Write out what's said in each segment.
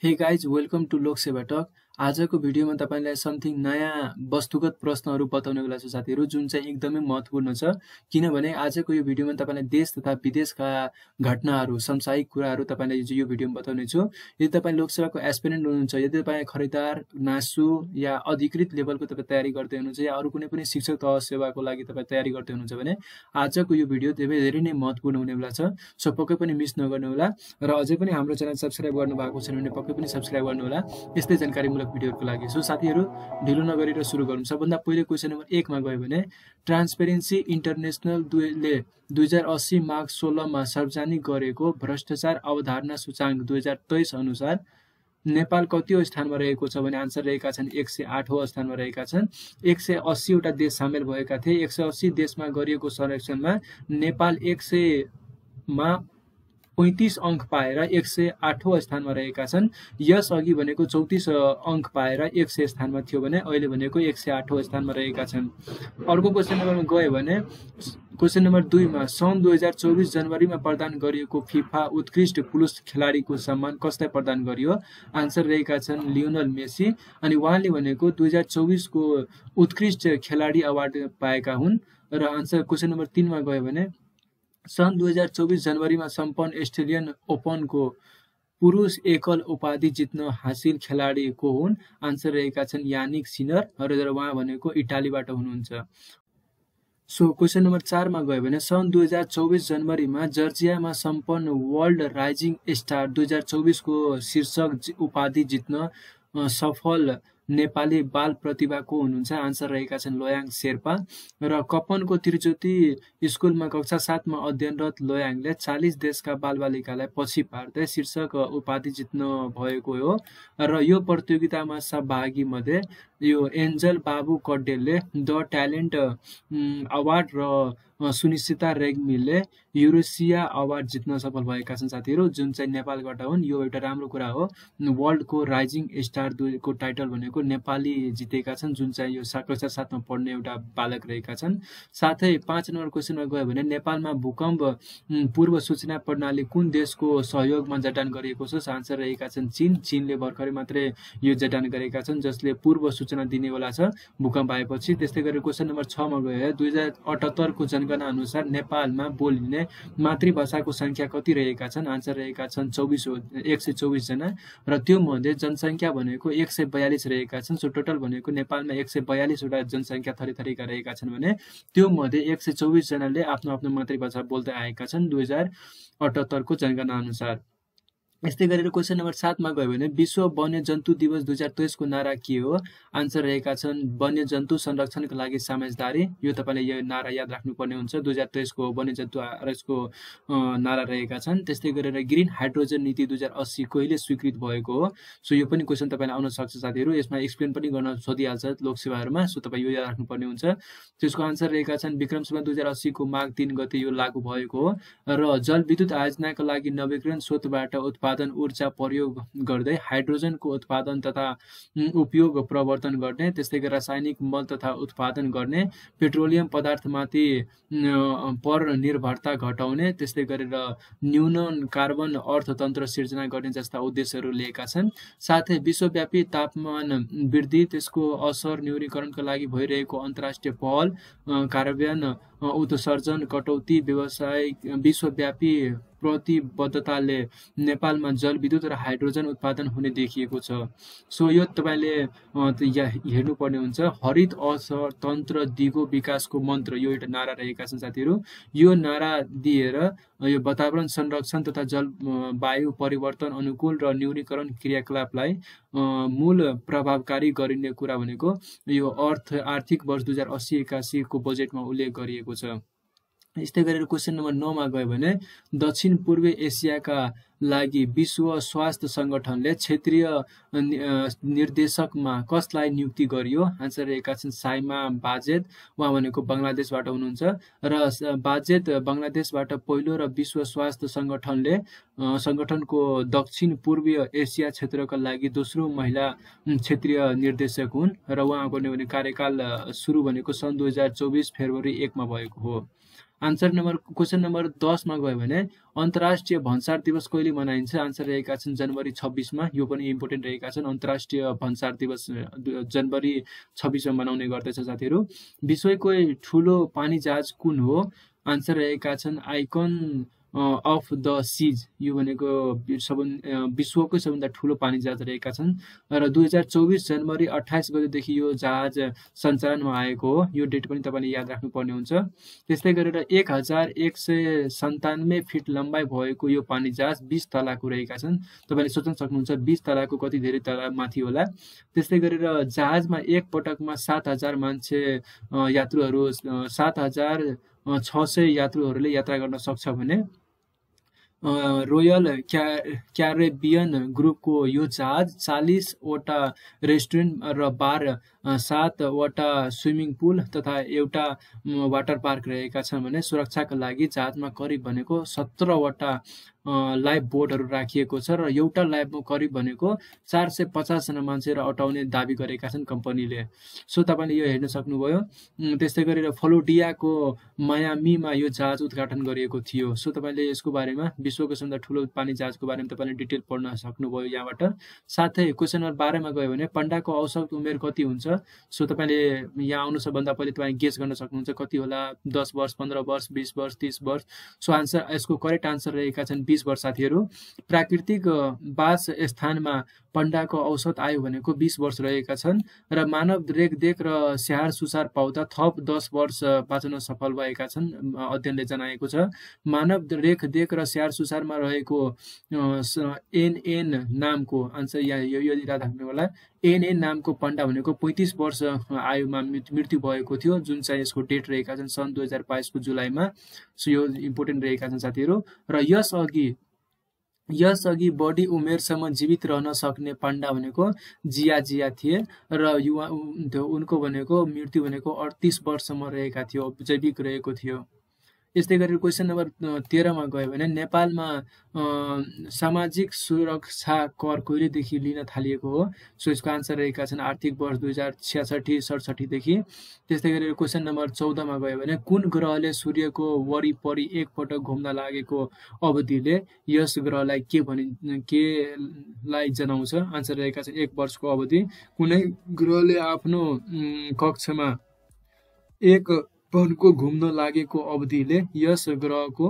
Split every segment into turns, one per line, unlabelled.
Hey guys, welcome to Lok Seva Talk. आजको भिडियोमा तपाईँलाई समथिङ नयाँ वस्तुगत प्रश्नहरू बताउनेको लागि साथीहरू जुन चाहिँ एकदमै महत्त्वपूर्ण छ किनभने आजको यो भिडियोमा तपाईँलाई देश तथा विदेशका घटनाहरू समसायिक कुराहरू तपाईँलाई यो भिडियोमा बताउनेछु यदि तपाईँ लोकसेवाको एसपिरेन्ट हुनुहुन्छ यदि तपाईँ खरिदार नासु या अधिकृत लेभलको तपाईँ तयारी गर्दै हुनुहुन्छ या अरू कुनै पनि शिक्षक तह सेवाको लागि तपाईँ तयारी गर्दै हुनुहुन्छ भने आजको यो भिडियो धेरै धेरै नै महत्त्वपूर्ण हुनेवाला छ सो पक्कै पनि मिस नगर्नुहोला र अझै पनि हाम्रो च्यानल सब्सक्राइब गर्नुभएको छैन भने पक्कै पनि सब्सक्राइब गर्नुहोला यस्तै जानकारीमूलक अझ भिडियोहरूको लागि सो साथीहरू ढिलो नगरेर सुरु गरौँ सबभन्दा पहिले क्वेसन नम्बर एकमा गयो भने ट्रान्सपेरेन्सी इन्टरनेसनल दुईले दुई हजार अस्सी माघ सोह्रमा सार्वजनिक गरेको भ्रष्टाचार अवधारणा सूचाङ्क दुई हजार तेइस अनुसार नेपाल कतिवटा स्थानमा रहेको छ भने आन्सर रहेका छन् एक सय आठौँ स्थानमा रहेका छन् एक सय अस्सीवटा देश सामेल भएका थिए एक सय अस्सी देशमा गरिएको सर्वेक्षणमा नेपाल एक सयमा पैँतिस अङ्क पाएर एक सय आठौँ स्थानमा रहेका छन् यसअघि भनेको चौतिस अङ्क पाएर एक सय स्थानमा थियो भने अहिले भनेको एक सय आठौँ स्थानमा रहेका छन् अर्को क्वेसन नम्बरमा गयो भने क्वेसन नम्बर दुईमा सन् दुई हजार चौबिस जनवरीमा प्रदान गरिएको फिफा उत्कृष्ट पुरुष खेलाडीको सम्मान कसलाई प्रदान गरियो आन्सर रहेका छन् लियोनल मेसी अनि उहाँले भनेको दुई हजार चौबिसको उत्कृष्ट खेलाडी अवार्ड पाएका हुन् र आन्सर क्वेसन नम्बर तिनमा गयो भने सन् दुई हजार चौबिस जनवरीमा सम्पन्न अस्ट्रेलियन ओपनको पुरुष एकल उपाधि जित्न हासिल खेलाडी को हुन् आन्सर रहेका छन् यानिक सिनर र उहाँ भनेको इटालीबाट हुनुहुन्छ सो क्वेसन नम्बर चारमा गयो भने सन् दुई हजार चौबिस जनवरीमा जर्जियामा सम्पन्न वर्ल्ड राइजिङ स्टार दुई हजार चौबिसको शीर्षक उपाधि जित्न सफल नेपाली बाल प्रतिभा को हुनुहुन्छ आन्सर रहेका छन् लोयाङ शेर्पा र कपनको त्रिज्योति स्कुलमा कक्षा सातमा अध्ययनरत लोयाङले चालिस देशका बालबालिकालाई पछि पार्दै शीर्षक उपाधि जित्नु भएको हो र यो प्रतियोगितामा सहभागी मध्ये यो एन्जल बाबु कड्डेलले द ट्यालेन्ट अवार्ड र सुनिश्चिता रेग्मीले युरोसिया अवार्ड जित्न सफल भएका छन् साथीहरू जुन चाहिँ नेपालबाट हुन् यो एउटा राम्रो कुरा हो वर्ल्डको राइजिङ स्टार दुईको टाइटल भनेको नेपाली जितेका छन् जुन चाहिँ यो कक्षा साथमा पढ्ने एउटा बालक रहेका छन् साथै पाँच नम्बर क्वेसनमा गयो भने नेपालमा भूकम्प पूर्व सूचना प्रणाली कुन देशको सहयोगमा जटान गरिएको छ आन्सर रहेका छन् चिन चिनले भर्खरै मात्रै यो जटान गरेका छन् जसले पूर्व सूचना दिनेवाला छ भूकम्प आएपछि त्यस्तै गरेर क्वेसन नम्बर छमा गएर दुई हजार अठहत्तरको जनगणना अनुसार नेपालमा बोलिने मातृभाषाको सङ्ख्या कति रहेका छन् आन्सर रहेका छन् चौबिस एक सय चौबिसजना र त्यो मध्ये जनसङ्ख्या भनेको एक सय बयालिस रहेका छन् सो टोटल भनेको नेपालमा एक सय बयालिसवटा जनसङ्ख्या थरी थरीका रहेका छन् भने त्यो मध्ये एक सय चौबिसजनाले आफ्नो आफ्नो मातृभाषा बोल्दै आएका छन् दुई हजार अठहत्तरको जनगणना अनुसार यस्तै गरेर क्वेसन नम्बर सातमा गयो भने विश्व वन्यजन्तु दिवस दुई हजार तेइसको नारा के हो आन्सर रहेका छन् वन्यजन्तु संरक्षणको लागि सामाजदारी यो तपाईँले यो नारा याद राख्नुपर्ने हुन्छ दुई हजार तेइसको वन्यजन्तु आरक्षको नारा रहेका छन् त्यस्तै गरेर ग्रिन हाइड्रोजन नीति दुई हजार अस्सी कहिले स्वीकृत भएको हो सो यो पनि क्वेसन तपाईँलाई आउन सक्छ साथीहरू यसमा एक्सप्लेन पनि गर्न सोधिहाल्छ लोकसेवाहरूमा सो तपाईँ यो याद राख्नुपर्ने हुन्छ त्यसको आन्सर रहेका छन् विक्रमसभा दुई हजार अस्सीको माघ तिन गते यो लागू भएको हो र जलविद्युत आयोजनाको लागि नवीकरण स्रोतबाट उत्पादन उत्पादन ऊर्जा प्रयोग गर्दै हाइड्रोजनको उत्पादन तथा उपयोग प्रवर्तन गर्ने त्यस्तै गरी रासायनिक मल तथा उत्पादन गर्ने पेट्रोलियम पदार्थमाथि पर निर्भरता घटाउने त्यस्तै गरेर न्यून कार्बन अर्थतन्त्र सिर्जना गर्ने जस्ता उद्देश्यहरू लिएका छन् साथै विश्वव्यापी तापमान वृद्धि त्यसको असर न्यूनीकरणका लागि भइरहेको अन्तर्राष्ट्रिय पहल कार्यान्वयन उत्सर्जन कटौती व्यवसायिक विश्वव्यापी प्रतिबद्धताले नेपालमा जलविद्युत र हाइड्रोजन उत्पादन हुने देखिएको छ सो यो तपाईँले हेर्नुपर्ने हुन्छ हरित अर्थतन्त्र दिगो विकासको मन्त्र यो एउटा नारा रहेका छन् साथीहरू यो नारा दिएर यो वातावरण संरक्षण तथा जल वायु परिवर्तन अनुकूल र न्यूनीकरण क्रियाकलापलाई मूल प्रभावकारी गरिने कुरा भनेको यो अर्थ आर्थिक वर्ष दुई हजार अस्सी एकासीको बजेटमा उल्लेख गरिएको छ यस्तै गरेर क्वेसन नम्बर नौमा गयो भने दक्षिण पूर्वी एसियाका लागि विश्व स्वास्थ्य सङ्गठनले क्षेत्रीय निर्देशकमा कसलाई नियुक्ति गरियो आन्सर रहेका छन् साइमा बाजेद उहाँ भनेको बङ्गलादेशबाट हुनुहुन्छ र बाजेद बङ्गलादेशबाट पहिलो र विश्व स्वास्थ्य सङ्गठनले सङ्गठनको दक्षिण पूर्वीय एसिया क्षेत्रका लागि दोस्रो महिला क्षेत्रीय निर्देशक हुन् र उहाँको कार्यकाल सुरु भनेको सन् दुई हजार चौबिस फेब्रुअरी एकमा भएको हो आन्सर नम्बर क्वेसन नम्बर दसमा गयो भने अन्तर्राष्ट्रिय भन्सार दिवस कहिले मनाइन्छ आन्सर रहेका छन् जनवरी छब्बिसमा यो पनि इम्पोर्टेन्ट रहेका छन् अन्तर्राष्ट्रिय भन्सार दिवस जनवरी छब्बिसमा मनाउने गर्दछ साथीहरू विश्वकै ठुलो पानी जहाज कुन हो आन्सर रहेका छन् आइकन अफ द सिज यो भनेको सब विश्वकै सबभन्दा ठुलो पानी जहाज रहेका छन् र दुई हजार चौबिस जनवरी अठाइस गतिदेखि यो जहाज सञ्चालनमा आएको हो यो डेट पनि तपाईँले याद राख्नुपर्ने हुन्छ त्यस्तै गरेर एक हजार एक सय सन्तानब्बे फिट लम्बाइ भएको यो पानी जहाज बिस तलाको रहेका छन् तपाईँले सोच्न सक्नुहुन्छ बिस तलाको कति धेरै तला माथि होला त्यस्तै गरेर जहाजमा एकपटकमा सात हजार मान्छे यात्रुहरू सात हजार छ सय यात्रुहरूले यात्रा गर्न सक्छ भने रोयल क्या क्यारेबियन ग्रुपको यो जहाज चालिसवटा रेस्टुरेन्ट र बार सातवटा स्विमिङ पुल तथा एउटा वाटर पार्क रहेका छन् भने सुरक्षाको लागि जहाजमा करिब भनेको सत्रवटा लाइभ बोर्डहरू राखिएको छ र एउटा लाइफमा करिब भनेको चार सय पचासजना मान्छेहरू अटाउने दावी गरेका छन् कम्पनीले सो तपाईँले यो हेर्न सक्नुभयो त्यस्तै गरेर फलोडियाको मायामीमा यो जहाज उद्घाटन गरिएको थियो सो तपाईँले यसको बारेमा विश्वको सबभन्दा ठुलो पानी जहाजको बारेमा तपाईँले डिटेल पढ्न सक्नुभयो यहाँबाट साथै क्वेसन नम्बर बाह्रमा गयो भने पण्डाको औसत उमेर कति हुन्छ सो तपाईँले यहाँ आउनु सबभन्दा पहिले तपाईँ गेस गर्न सक्नुहुन्छ कति होला दस वर्ष पन्ध्र वर्ष बिस वर्ष तिस वर्ष सो आन्सर यसको करेक्ट आन्सर रहेका छन् बिस वर्ष साथीहरू प्राकृतिक बास स्थानमा पण्डाको औसत आयो भनेको बिस वर्ष रहेका छन् र मानव रेखदेख र स्याहार सुसार पाउँदा थप दस वर्ष बाँच्न सफल भएका छन् अध्ययनले जनाएको छ मानव रेखदेख र स्याहार सुसारमा रहेको एनएन नामको आन्सर यहाँ यो राख्नु होला एएनए नामको पण्डा भनेको पैँतिस वर्ष आयुमा मृत्यु भएको थियो जुन चाहिँ यसको डेट रहेका छन् सन् दुई हजार बाइसको जुलाईमा सो यो इम्पोर्टेन्ट रहेका छन् साथीहरू र यसअघि यसअघि बढी उमेरसम्म जीवित रहन सक्ने पाण्डा भनेको जिया जिया थिए र युवा उनको भनेको मृत्यु भनेको अडतिस वर्षसम्म रहेका थियो जैविक रहेको थियो यस्तै गरेर क्वेसन नम्बर तेह्रमा गयो भने नेपालमा सामाजिक सुरक्षा कर कहिलेदेखि लिन थालिएको हो सो यसको आन्सर रहेका छन् आर्थिक वर्ष दुई हजार छ्यासठी सडसठीदेखि त्यस्तै गरेर क्वेसन नम्बर चौधमा गयो भने कुन ग्रहले सूर्यको वरिपरि एकपटक घुम्न लागेको अवधिले यस ग्रहलाई के भनि केलाई जनाउँछ आन्सर रहेका छन् एक वर्षको अवधि कुनै ग्रहले आफ्नो कक्षमा एक वनको घुम्न लागेको अवधिले यस ग्रहको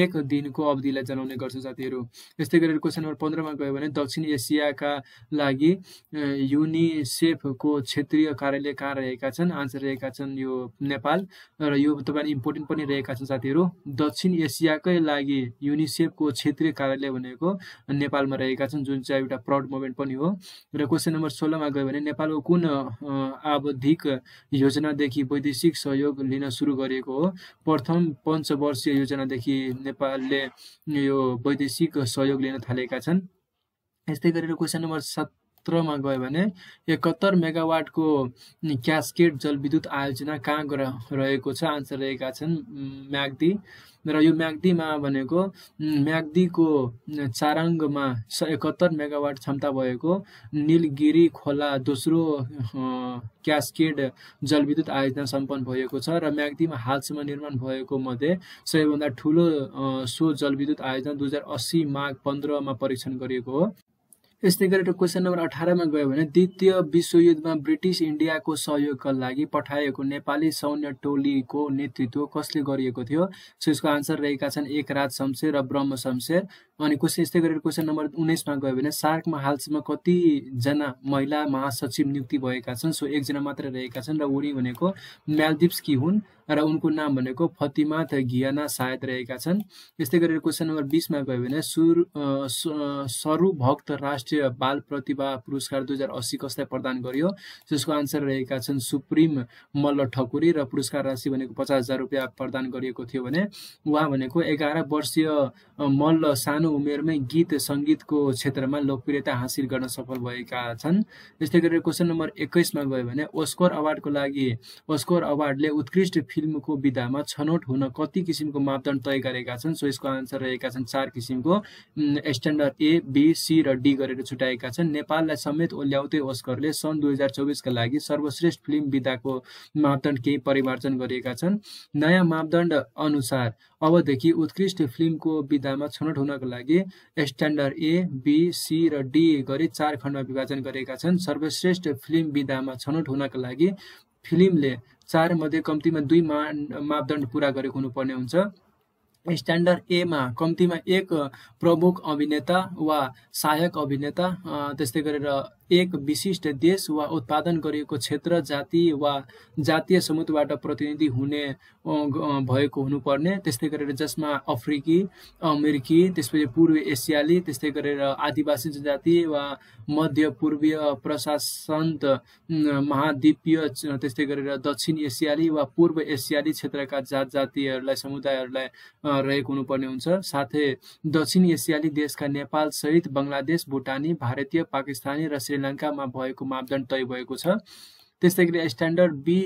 एक दिनको अवधिलाई जनाउने गर्छ साथीहरू यस्तै गरेर क्वेसन नम्बर पन्ध्रमा गयो भने दक्षिण एसियाका लागि युनिसेफको क्षेत्रीय कार्यालय कहाँ रहेका छन् आन्सर रहेका छन् यो नेपाल र यो तपाईँले इम्पोर्टेन्ट पनि रहेका छन् साथीहरू दक्षिण एसियाकै लागि युनिसेफको क्षेत्रीय कार्यालय भनेको नेपालमा रहेका छन् जुन चाहिँ एउटा प्राउड मोमेन्ट पनि हो र क्वेसन नम्बर सोह्रमा गयो भने नेपालको कुन आवधिक योजनादेखि वैदेशिक सहयोग लिन सुरु गरिएको हो प्रथम पञ्चवर्षीय योजनादेखि नेपालले यो वैदेशिक सहयोग लिन थालेका छन् यस्तै गरेर क्वेसन नम्बर सात सत्रमा गयो भने एकहत्तर मेगावाटको क्यास्केट जलविद्युत आयोजना कहाँ रहेको छ आन्सर रहेका छन् म्याग्दी र यो म्याग्दीमा भनेको म्याग्दीको चाराङ्गमा एकहत्तर मेगावाट क्षमता भएको निलगिरी खोला दोस्रो क्यास्केड जलविद्युत आयोजना सम्पन्न भएको छ र म्याग्दीमा हालसम्म निर्माण भएको मध्ये सबैभन्दा ठुलो सो जलविद्युत आयोजना दुई हजार अस्सी माघ पन्ध्रमा परीक्षण गरिएको हो यस्तै गरेर क्वेसन नम्बर अठारमा गयो भने द्वितीय विश्वयुद्धमा ब्रिटिस इन्डियाको सहयोगका लागि पठाएको नेपाली सैन्य टोलीको नेतृत्व कसले गरिएको थियो सो यसको आन्सर रहेका छन् एक राज शमशेर र ब्रह्म शमशेर अनि क्वेसन यस्तै गरेर क्वेसन नम्बर उन्नाइसमा गयो भने सार्कमा हालसम्म कतिजना महिला महासचिव नियुक्ति भएका छन् सो एकजना मात्र रहेका छन् र उनी भनेको म्यालदिप्स कि हुन् र उनको नाम भनेको फतिमा घियाना सायद रहेका छन् यस्तै गरेर क्वेसन नम्बर बिसमा गयो भने सुर भक्त राष्ट्रिय बाल प्रतिभा पुरस्कार दुई हजार अस्सी कसलाई प्रदान गरियो जसको आन्सर रहेका छन् सुप्रिम मल्ल ठकुरी र पुरस्कार राशि भनेको पचास हजार रुपियाँ प्रदान गरिएको थियो भने उहाँ भनेको एघार वर्षीय मल्ल सा सानो उमेरमै गीत सङ्गीतको क्षेत्रमा लोकप्रियता हासिल गर्न सफल भएका छन् त्यस्तै गरेर क्वेसन नम्बर एक्काइसमा गयो भने ओस्कर अवार्डको लागि ओस्कर अवार्डले उत्कृष्ट फिल्मको विधामा छनौट हुन कति किसिमको मापदण्ड तय गरेका छन् सो यसको आन्सर रहेका छन् चार किसिमको स्ट्यान्डर्ड ए बी सी र डी गरेर छुट्याएका छन् नेपाललाई समेत ओल्याउँदै ओस्करले सन् दुई हजार चौबिसका लागि सर्वश्रेष्ठ फिल्म विधाको मापदण्ड केही परिमार्जन गरिएका छन् नयाँ मापदण्ड अनुसार अबदेखि उत्कृष्ट फिल्मको विधामा छनौट हुनको लागि स्ट्यान्डर्ड ए बी सी र डी गरी चार खण्डमा विभाजन गरेका छन् सर्वश्रेष्ठ फिल्म विधामा छनौट हुनका लागि फिल्मले चार मध्ये कम्तीमा दुई मा मापदण्ड पुरा गरेको हुनुपर्ने हुन्छ स्ट्यान्डर्ड एमा कम्तीमा एक प्रमुख अभिनेता वा सहायक अभिनेता त्यस्तै गरेर एक विशिष्ट देश वा उत्पादन गरिएको क्षेत्र जाति वा जातीय समुदायबाट प्रतिनिधि हुने भएको हुनुपर्ने त्यस्तै गरेर जसमा अफ्रिकी अमेरिकी त्यसपछि पूर्व एसियाली त्यस्तै गरेर आदिवासी जनजाति वा मध्य पूर्वीय प्रशासन महाद्वीपीय त्यस्तै गरेर दक्षिण एसियाली वा पूर्व एसियाली क्षेत्रका जात जातिहरूलाई समुदायहरूलाई रहेको हुनुपर्ने हुन्छ साथै दक्षिण एसियाली देशका नेपाल सहित बङ्गलादेश भुटानी भारतीय पाकिस्तानी र श्री श्रीलङ्कामा भएको मापदण्ड तय भएको छ त्यस्तै गरी स्ट्यान्डर्ड बी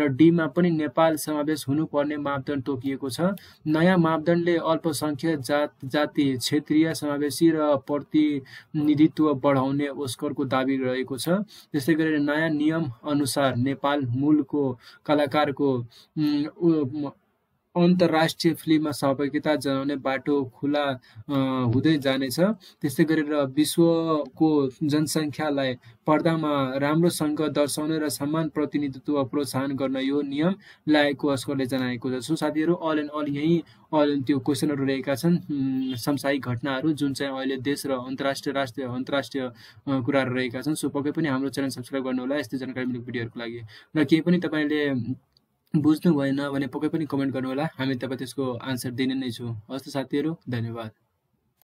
र डीमा पनि नेपाल समावेश हुनुपर्ने मापदण्ड तोकिएको छ नयाँ मापदण्डले अल्पसङ्ख्यक जात जाति क्षेत्रीय समावेशी र प्रतिनिधित्व बढाउने ओस्करको दावी रहेको छ त्यस्तै गरी नयाँ नियम अनुसार नेपाल मूलको कलाकारको अन्तर्राष्ट्रिय फिल्ममा सहभागिता जनाउने बाटो खुला हुँदै जानेछ त्यस्तै गरेर विश्वको जनसङ्ख्यालाई पर्दामा राम्रोसँग दर्शाउने र सम्मान प्रतिनिधित्व प्रोत्साहन गर्न यो नियम लागेको अस्करले जनाएको छ सो साथीहरू अल एन्ड अल यहीँ अल एन्ड त्यो क्वेसनहरू रहेका छन् समसायिक घटनाहरू जुन चाहिँ अहिले देश र अन्तर्राष्ट्रिय राष्ट्रिय अन्तर्राष्ट्रिय कुराहरू रहेका छन् सो पक्कै पनि हाम्रो च्यानल सब्सक्राइब गर्नु होला यस्तै जानकारीमूलक भिडियोहरूको लागि र केही पनि तपाईँले बुझ्नु भएन भने पक्कै पनि कमेन्ट गर्नुहोला हामी तपाईँ त्यसको आन्सर दिने नै छौँ हस्त साथीहरू धन्यवाद